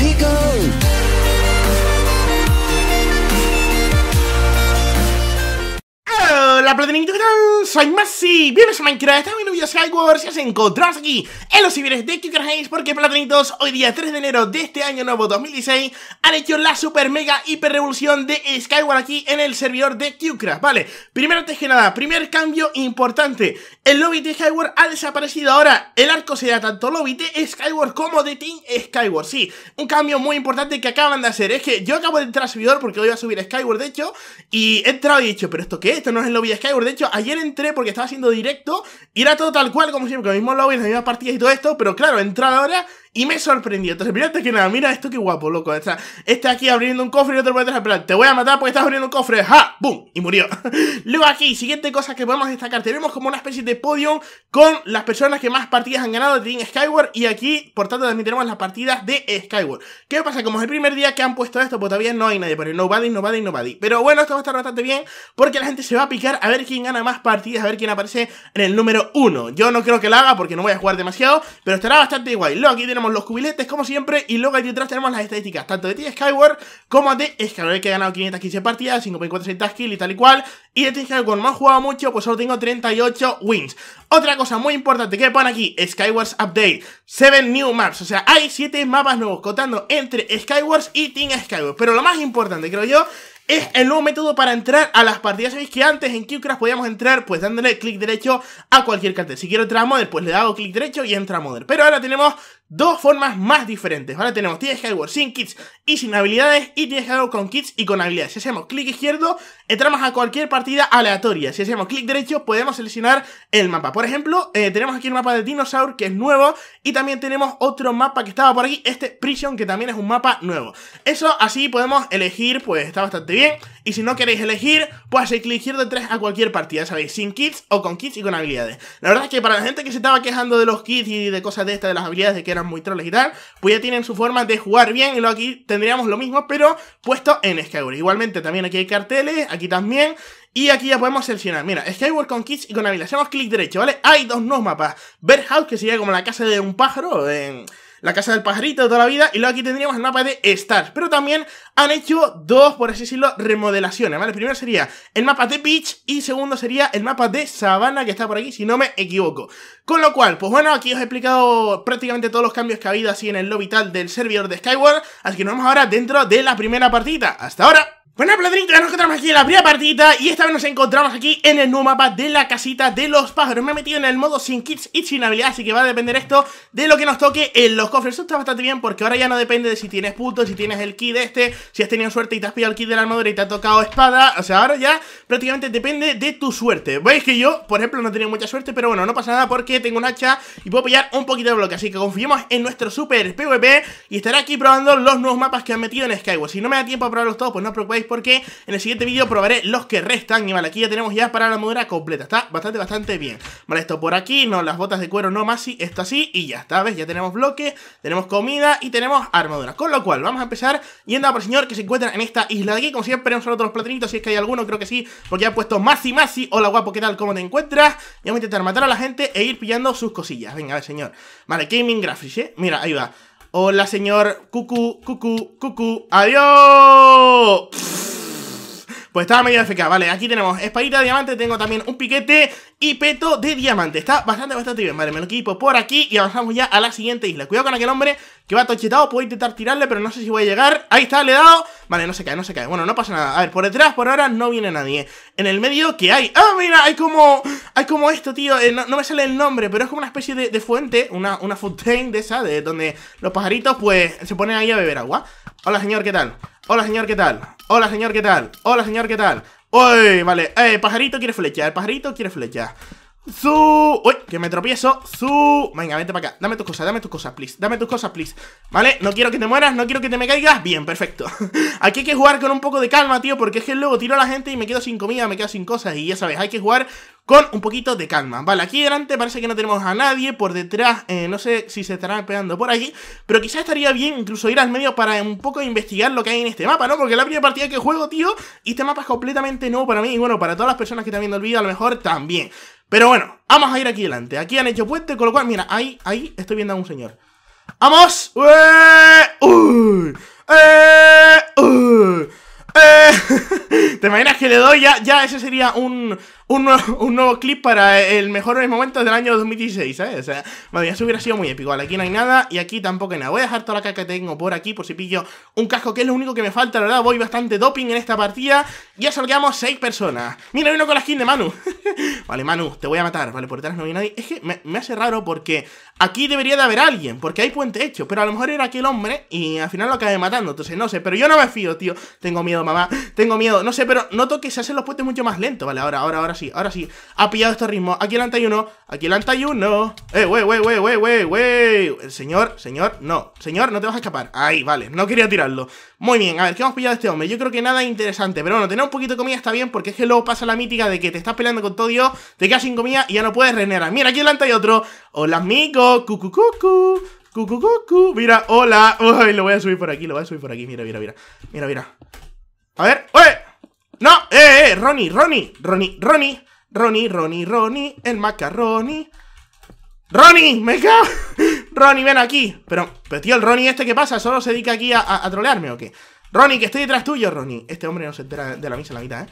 let go. Hola platinito, ¿qué tal? Soy Masi, bienvenidos a Minecraft, estamos en un video de Skyward, si os encontráis aquí en los civiles de Qcraft Porque platinitos, hoy día 3 de enero de este año nuevo 2016 Han hecho la super mega hiper revolución de Skyward aquí en el servidor de Qcraft, vale Primero antes que nada, primer cambio importante El lobby de Skyward ha desaparecido ahora, el arco será tanto lobby de Skyward como de Team Skyward Sí, un cambio muy importante que acaban de hacer, es que yo acabo de entrar al servidor porque voy a subir a Skyward de hecho Y he entrado y he dicho, pero esto qué, esto no es el lobby de Skyward de hecho, ayer entré porque estaba haciendo directo y era todo tal cual, como siempre, con los mismos lobbies, las mismas partidas y todo esto. Pero claro, entrada ahora y me sorprendió. Entonces, mira, este que nada, mira esto que guapo, loco. está está aquí abriendo un cofre y otro puede traer. te voy a matar porque estás abriendo un cofre. ¡Ja! ¡Bum! Y murió. Luego aquí, siguiente cosa que podemos destacar. Tenemos como una especie de podio con las personas que más partidas han ganado de Skyward. Y aquí, por tanto, también tenemos las partidas de Skyward. ¿Qué pasa? Como es el primer día que han puesto esto, pues todavía no hay nadie. Pero nobody, nobody, nobody. Pero bueno, esto va a estar bastante bien porque la gente se va a picar a ver quién gana más partidas, a ver quién aparece en el número uno. Yo no creo que lo haga porque no voy a jugar demasiado, pero estará bastante guay. Luego aquí tenemos los cubiletes como siempre y luego aquí detrás tenemos las estadísticas tanto de Team Skyward como de Skyward que ha ganado 515 partidas, 5.46 kills y tal y cual y de Team Skyward no ha jugado mucho pues solo tengo 38 wins. Otra cosa muy importante que pone aquí, Skyward's Update, 7 new maps, o sea hay 7 mapas nuevos contando entre Skywars y Team Skyward, pero lo más importante creo yo es el nuevo método para entrar a las partidas. Sabéis que antes en Qcraft podíamos entrar pues dándole clic derecho a cualquier cartel. Si quiero entrar a Modder, pues le hago clic derecho y entra a Modder. Pero ahora tenemos dos formas más diferentes, ¿vale? Tenemos tienes hardware sin kits y sin habilidades y tienes hardware con kits y con habilidades. Si hacemos clic izquierdo, entramos a cualquier partida aleatoria. Si hacemos clic derecho, podemos seleccionar el mapa. Por ejemplo, eh, tenemos aquí el mapa de Dinosaur, que es nuevo, y también tenemos otro mapa que estaba por aquí, este Prison, que también es un mapa nuevo. Eso así podemos elegir, pues está bastante bien. Y si no queréis elegir, pues hacéis clic izquierdo de a cualquier partida, ¿sabéis? Sin kits o con kits y con habilidades. La verdad es que para la gente que se estaba quejando de los kits y de cosas de estas, de las habilidades de que eran muy troles y tal, pues ya tienen su forma de jugar bien y luego aquí tendríamos lo mismo, pero puesto en Skyward. Igualmente también aquí hay carteles, aquí también, y aquí ya podemos seleccionar, mira, Skyward con Kids y con Avila, hacemos clic derecho, ¿vale? Hay dos nuevos mapas, Birdhouse, House, que sería como la casa de un pájaro, en la casa del pajarito de toda la vida, y luego aquí tendríamos el mapa de Stars. Pero también han hecho dos, por así decirlo, remodelaciones, ¿vale? primero sería el mapa de Beach y segundo sería el mapa de Sabana que está por aquí, si no me equivoco. Con lo cual, pues bueno, aquí os he explicado prácticamente todos los cambios que ha habido así en el lobby tal del servidor de Skyward, así que nos vemos ahora dentro de la primera partida. ¡Hasta ahora! Buenas ya nos encontramos aquí en la primera partida y esta vez nos encontramos aquí en el nuevo mapa de la casita de los pájaros Me he metido en el modo sin kits y sin habilidad, así que va a depender esto de lo que nos toque en los cofres Eso está bastante bien porque ahora ya no depende de si tienes puto, si tienes el kit este Si has tenido suerte y te has pillado el kit de la armadura y te ha tocado espada O sea, ahora ya prácticamente depende de tu suerte Veis que yo, por ejemplo, no he tenido mucha suerte, pero bueno, no pasa nada porque tengo un hacha Y puedo pillar un poquito de bloque, así que confiemos en nuestro super PvP Y estaré aquí probando los nuevos mapas que han metido en Skyward Si no me da tiempo a probarlos todos, pues no os preocupéis porque en el siguiente vídeo probaré los que restan. Y vale, aquí ya tenemos ya para la armadura completa. Está bastante, bastante bien. Vale, esto por aquí, no, las botas de cuero no más, esto así. Y ya está, ¿ves? Ya tenemos bloque, tenemos comida y tenemos armadura. Con lo cual, vamos a empezar yendo a por el señor que se encuentra en esta isla de aquí. Como siempre, un solo otros platinitos, si es que hay alguno, creo que sí, porque ha puesto Masi Masi. Hola, guapo, ¿qué tal? ¿Cómo te encuentras? Y vamos a intentar matar a la gente e ir pillando sus cosillas. Venga, a ver, señor. Vale, Gaming Graphics, ¿eh? Mira, ahí va. Hola, señor. Cucu, cucu, cucu. Adiós. Pues estaba medio FK, vale, aquí tenemos espadita de diamante, tengo también un piquete y peto de diamante Está bastante, bastante bien, vale, me lo equipo por aquí y avanzamos ya a la siguiente isla Cuidado con aquel hombre que va tochetado, puedo intentar tirarle, pero no sé si voy a llegar Ahí está, le he dado, vale, no se cae, no se cae, bueno, no pasa nada A ver, por detrás, por ahora, no viene nadie En el medio, ¿qué hay? ¡Ah, mira! Hay como, hay como esto, tío, eh, no, me sale el nombre, pero es como una especie de, fuente Una, una fountain de esa, de donde los pajaritos, pues, se ponen ahí a beber agua Hola, señor, ¿qué tal? Hola, señor, ¿qué tal? Hola, señor, ¿qué tal? Hola, señor, ¿qué tal? Uy, vale. Eh, pajarito quiere flechar, pajarito quiere flechar su Uy, que me tropiezo. Zu. Venga, vente para acá. Dame tus cosas, dame tus cosas, please. Dame tus cosas, please. ¿Vale? No quiero que te mueras, no quiero que te me caigas. Bien, perfecto. Aquí hay que jugar con un poco de calma, tío, porque es que luego tiro a la gente y me quedo sin comida, me quedo sin cosas. Y ya sabes, hay que jugar con un poquito de calma. Vale, aquí delante parece que no tenemos a nadie. Por detrás, eh, no sé si se estarán pegando por allí. Pero quizás estaría bien incluso ir al medio para un poco investigar lo que hay en este mapa, ¿no? Porque es la primera partida que juego, tío. Y este mapa es completamente nuevo para mí. Y bueno, para todas las personas que están viendo el vídeo, a lo mejor también. Pero bueno, vamos a ir aquí delante. Aquí han hecho puente, con lo cual, mira, ahí, ahí estoy viendo a un señor. ¡Vamos! ¡Uy! ¡Eh! ¡Eh! ¿Te imaginas que le doy? Ya, ya ese sería un, un nuevo, clip para el mejor momento del año 2016, ¿sabes? ¿eh? O sea, madre mía, eso hubiera sido muy épico. Vale, aquí no hay nada y aquí tampoco hay nada. Voy a dejar toda la caca que tengo por aquí por si pillo un casco, que es lo único que me falta, la verdad. Voy bastante doping en esta partida. Y Ya salgamos seis personas. Mira, uno con la skin de Manu. vale, Manu, te voy a matar. Vale, por detrás no hay nadie. Es que me hace raro porque Aquí debería de haber alguien, porque hay puente hecho, pero a lo mejor era aquel hombre y al final lo acabé matando, entonces no sé, pero yo no me fío, tío. Tengo miedo, mamá, tengo miedo, no sé, pero noto que se hacen los puentes mucho más lento, vale, ahora, ahora, ahora sí, ahora sí. Ha pillado estos ritmo, aquí el hay uno, aquí el hay uno. Eh, wey, wey, wey, wey, wey, wey. Señor, señor, no, señor, no te vas a escapar. Ahí, vale, no quería tirarlo. Muy bien, a ver, ¿qué hemos pillado este hombre? Yo creo que nada interesante, pero bueno, tener un poquito de comida está bien, porque es que luego pasa la mítica de que te estás peleando con todo Dios, te quedas sin comida y ya no puedes renegar. Mira, aquí el hay otro. Hola, amigo cucu, cucu. Cucu, cucu. Mira, hola. Uy, lo voy a subir por aquí, lo voy a subir por aquí. Mira, mira, mira. Mira, mira. A ver. ¡Oye! ¡No! ¡Eh, eh! eh ¡Ronnie, Ronnie! ¡Ronnie, Ronnie! Ronnie, Ronnie, Ronnie. El macarroni ¡Ronnie! ¡Me cago! ¡Ronnie, ven aquí! Pero, pero tío, el Ronnie este, ¿qué pasa? ¿Solo se dedica aquí a, trolearme o qué? Ronnie, que estoy detrás tuyo, Ronnie. Este hombre no se entera de la misa en la mitad, ¿eh?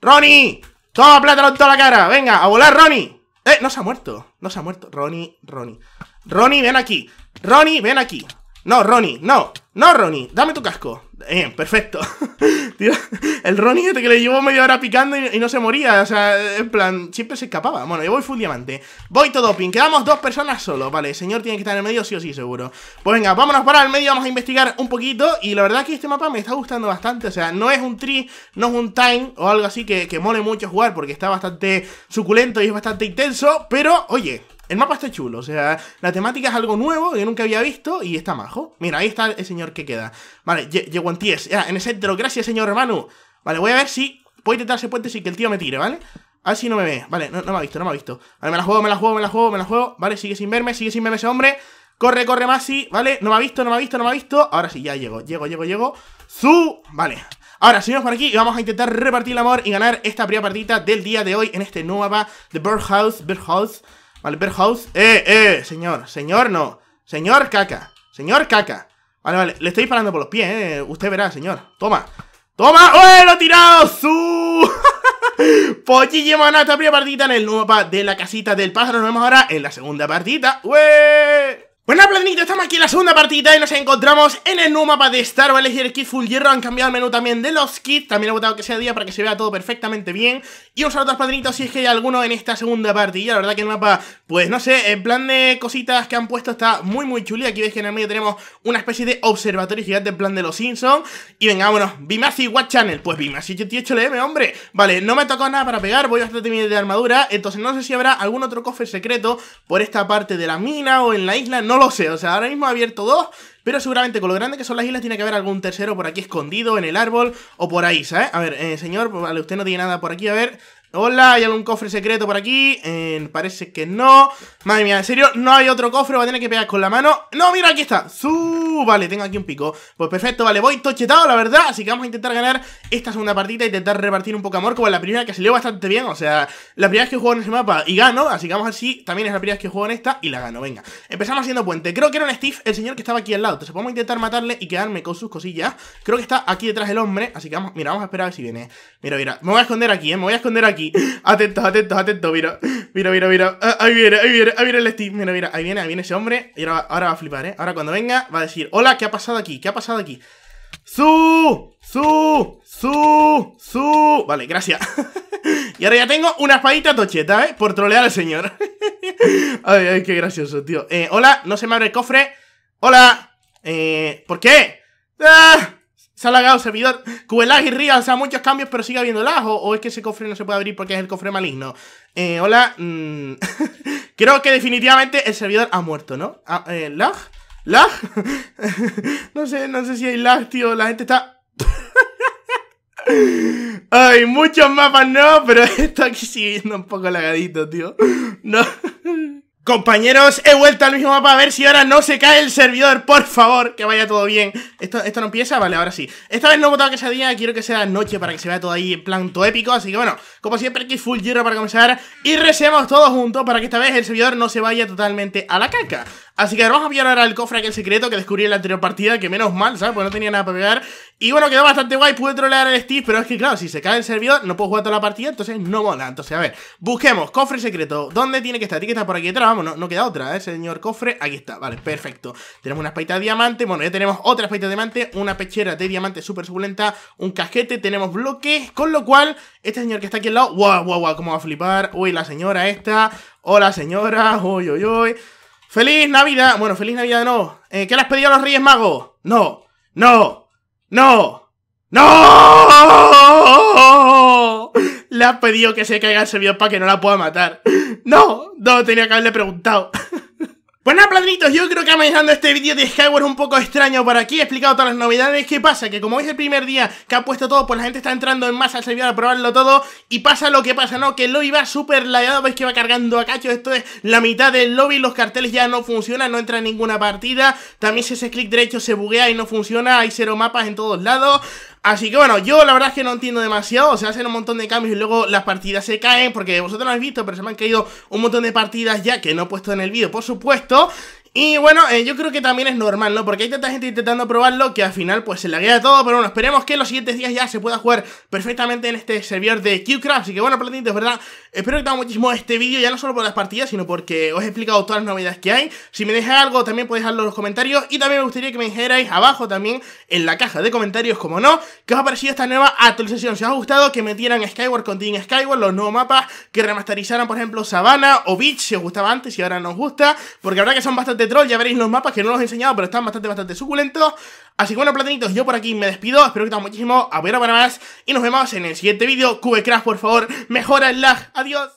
¡Ronnie! ¡Toma plátano en toda la cara! ¡Venga, a volar, Ronnie! ¡Eh! No se ha muerto. No se ha muerto. Ronnie, Ronnie. Ronnie, ven aquí. Ronnie, ven aquí. No, Ronnie, no. No, Ronnie, dame tu casco. Bien, perfecto. Tío, el Ronnie este que le llevó media hora picando y, no se moría. O sea, en plan, siempre se escapaba. Bueno, yo voy full diamante. Voy todo pin. Quedamos dos personas solo. Vale, el señor tiene que estar en el medio, sí o sí, seguro. Pues venga, vámonos para el medio. Vamos a investigar un poquito. Y la verdad que este mapa me está gustando bastante. O sea, no es un tri, no es un time o algo así que, que mole mucho jugar porque está bastante suculento y es bastante intenso. Pero, oye, el mapa está chulo, o sea, la temática es algo nuevo que nunca había visto y está majo. Mira, ahí está el señor que queda. Vale, llego en Ya, en ese centro, gracias, señor hermano. Vale, voy a ver si puedo intentar ese puente sin que el tío me tire, ¿vale? A ver si no me ve. Vale, no, me ha visto, no me ha visto. Vale, me la juego, me la juego, me la juego, me la juego. Vale, sigue sin verme, sigue sin verme ese hombre. Corre, corre, Masi. Vale, no me ha visto, no me ha visto, no me ha visto. Ahora sí, ya llego, llego, llego, llego. ¡Zu! Vale, Ahora, seguimos por aquí y vamos a intentar repartir el amor y ganar esta primera partida del día de hoy en este nuevo mapa de Birdhouse. Vale, House. ¡Eh, eh! Señor, señor, no. Señor, caca. Señor, caca. Vale, vale. Le estoy disparando por los pies, eh. Usted verá, señor. Toma. ¡Toma! ¡Oh, lo he tirado! ¡Su! Pochillo manata, primera partida en el nuevo de la casita del pájaro. Nos vemos ahora en la segunda partida. Bueno pues platinitos, estamos aquí en la segunda partida y nos encontramos en el nuevo mapa de Star Wars y el kit full hierro, han cambiado el menú también de los kits, también he votado que sea día para que se vea todo perfectamente bien y un saludo a los si es que hay alguno en esta segunda partida, la verdad que el mapa, pues no sé, en plan de cositas que han puesto está muy muy chuli, aquí ves que en el medio tenemos una especie de observatorio gigante en plan de los Simpsons y venga, vámonos, Bimasi, What Channel, pues Bimasi tío lm hombre, vale, no me ha tocado nada para pegar, voy bastante bien de armadura, entonces no sé si habrá algún otro cofre secreto por esta parte de la mina o en la isla, no lo sé, o sea, ahora mismo ha abierto dos, pero seguramente con lo grande que son las islas tiene que haber algún tercero por aquí escondido, en el árbol o por ahí, ¿sabes? A ver, eh, señor, vale, usted no tiene nada por aquí, a ver, Hola, ¿hay algún cofre secreto por aquí? Eh, parece que no. Madre mía, en serio, no hay otro cofre, va a tener que pegar con la mano. No, mira, aquí está. Su, vale, tengo aquí un pico. Pues perfecto, vale, voy tochetado, la verdad. Así que vamos a intentar ganar esta segunda partida, intentar repartir un poco amor, como la primera que salió bastante bien. O sea, la primera vez que juego en ese mapa y gano, así que vamos así, también es la primera vez que juego en esta y la gano. Venga, empezamos haciendo puente. Creo que era un Steve, el señor que estaba aquí al lado. Entonces podemos intentar matarle y quedarme con sus cosillas. Creo que está aquí detrás el hombre, así que vamos, mira, vamos a esperar a ver si viene. Mira, mira, me voy a esconder aquí, eh, me voy a esconder aquí aquí. Atentos, atentos, atentos. Mira, mira, mira, mira. Ah, ahí viene, ahí viene, ahí viene el Steve. Mira, mira, ahí viene, ahí viene ese hombre. Y ahora, ahora va a flipar, ¿eh? Ahora cuando venga va a decir, hola, ¿qué ha pasado aquí? ¿Qué ha pasado aquí? Su, su, su, su. Vale, gracias. y ahora ya tengo una espadita tocheta, ¿eh? Por trolear al señor. ay, ay, qué gracioso, tío. Eh, hola, no se me abre el cofre. Hola. Eh, ¿Por qué? ¡Ah! Se ha lagado el servidor. QLAG y RIA, o sea, muchos cambios, pero sigue habiendo lag O es que ese cofre no se puede abrir porque es el cofre maligno. Eh, hola. Mm, creo que definitivamente el servidor ha muerto, ¿no? Ah, eh, ¿Lag? ¿Lag? no sé, no sé si hay lag, tío. La gente está... Ay, muchos mapas no, pero esto aquí sigue yendo un poco lagadito, tío. No... Compañeros, he vuelto al mismo mapa a ver si ahora no se cae el servidor, por favor, que vaya todo bien. ¿Esto, esto no empieza? Vale, ahora sí. Esta vez no he votado que sea día, quiero que sea noche para que se vea todo ahí en plan épico. Así que bueno, como siempre aquí full giro para comenzar y recemos todos juntos para que esta vez el servidor no se vaya totalmente a la caca. Así que vamos a pillar ahora el cofre aquel secreto que descubrí en la anterior partida, que menos mal, ¿sabes? Pues no tenía nada para pegar. Y bueno, quedó bastante guay, pude trolear al Steve, pero es que claro, si se cae el servidor, no puedo jugar toda la partida, entonces no mola. Entonces, a ver, busquemos cofre secreto. ¿Dónde tiene que estar? Tiene que estar por aquí detrás, vamos, no, queda otra, ¿eh? Señor cofre, aquí está, vale, perfecto. Tenemos una espaita de diamante, bueno, ya tenemos otra espaita de diamante, una pechera de diamante súper suculenta, un casquete, tenemos bloques, con lo cual, este señor que está aquí al lado, guau, guau, guau, cómo va a flipar. Uy, la señora esta, hola señora, uy, uy, uy. ¡Feliz Navidad! Bueno, feliz Navidad no. Eh, ¿Qué le has pedido a los Reyes Magos? No, no, no, no. Le has pedido que se caiga el servidor para que no la pueda matar. No, no tenía que haberle preguntado. Bueno, pues nada, yo creo que vamos este vídeo de Skyward un poco extraño por aquí He explicado todas las novedades, ¿qué pasa? Que como es el primer día que ha puesto todo, pues la gente está entrando en masa al servidor a probarlo todo Y pasa lo que pasa, ¿no? Que el lobby va súper ladeado, veis que va cargando a cacho Esto es la mitad del lobby, los carteles ya no funcionan, no entra en ninguna partida También si ese clic derecho se buguea y no funciona, hay cero mapas en todos lados Así que bueno, yo la verdad es que no entiendo demasiado, se hacen un montón de cambios y luego las partidas se caen, porque vosotros no habéis visto, pero se me han caído un montón de partidas ya que no he puesto en el vídeo, por supuesto. Y bueno, eh, yo creo que también es normal, ¿no? Porque hay tanta gente intentando probarlo que al final pues se la queda todo, pero bueno, esperemos que en los siguientes días ya se pueda jugar perfectamente en este servidor de QCraft. Así que bueno, platitos, ¿verdad? Espero que te gustado muchísimo este vídeo, ya no solo por las partidas, sino porque os he explicado todas las novedades que hay. Si me dejáis algo, también podéis dejarlo en los comentarios y también me gustaría que me dijerais abajo también en la caja de comentarios, como no, qué os ha parecido esta nueva actualización. Si os ha gustado que metieran Skyward con Team Skyward, los nuevos mapas, que remasterizaran, por ejemplo, Sabana o Beach, si os gustaba antes y ahora no os gusta, porque la verdad que son bastante troll, ya veréis los mapas que no los he enseñado, pero están bastante, bastante suculentos. Así que bueno, Platinitos, yo por aquí me despido, espero que te muchísimo, a ver para más, y nos vemos en el siguiente vídeo. QB Crash, por favor, mejora el lag, adiós.